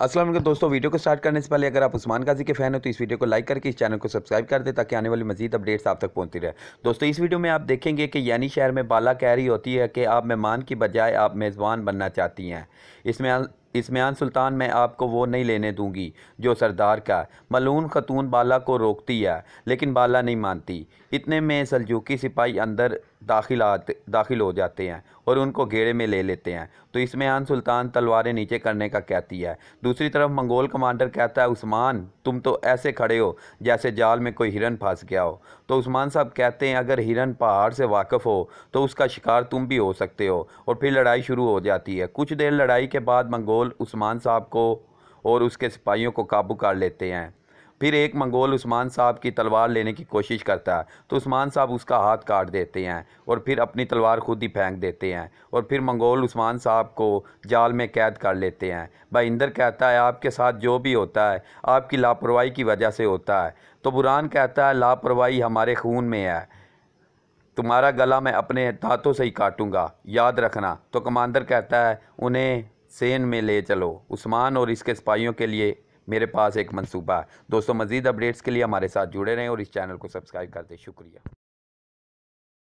असल दोस्तों वीडियो को स्टार्ट करने से पहले अगर आप उस्मान गाजी के फैन हो तो इस वीडियो को लाइक करके इस चैनल को सब्सक्राइब कर दे ताकि आने वाली मजीद अपडेट्स आप तक पहुंचती रहे दोस्तों इस वीडियो में आप देखेंगे कि यानी शहर में बाला कह रही होती है कि आप मेहमान की बजाय आप मेज़बान बनना चाहती हैं इसमें इसमान सुल्तान मैं आपको वो नहीं लेने दूंगी जो सरदार का मलून खतून बाला को रोकती है लेकिन बाला नहीं मानती इतने में सलजूकी सिपाही अंदर दाखिल आते दाखिल हो जाते हैं और उनको घेरे में ले लेते हैं तो इसमान सुल्तान तलवारें नीचे करने का कहती है दूसरी तरफ मंगोल कमांडर कहता है उस्मान तुम तो ऐसे खड़े हो जैसे जाल में कोई हिरन फंस गया हो तो उस्मान साहब कहते हैं अगर हिरन पहाड़ से वाकफ़ हो तो उसका शिकार तुम भी हो सकते हो और फिर लड़ाई शुरू हो जाती है कुछ देर लड़ाई के बाद मंगोल मंगोल उस्मान साहब को और उसके सिपाहियों को काबू कर लेते हैं फिर एक मंगोल उस्मान साहब की तलवार लेने की कोशिश करता है तो उस्मान साहब उसका हाथ काट देते हैं और फिर अपनी तलवार खुद ही फेंक देते हैं और फिर मंगोल उस्मान साहब को जाल में कैद कर लेते हैं इंदर कहता है आपके साथ जो भी होता है आपकी लापरवाही की वजह से होता है तो बुरान कहता है लापरवाही हमारे खून में है तुम्हारा गला मैं अपने दाँतों से ही काटूँगा याद रखना तो कमांडर कहता है उन्हें सेन में ले चलो उस्मान और इसके सिपाहियों के लिए मेरे पास एक मंसूबा है दोस्तों मजीद अपडेट्स के लिए हमारे साथ जुड़े रहें और इस चैनल को सब्सक्राइब करते शुक्रिया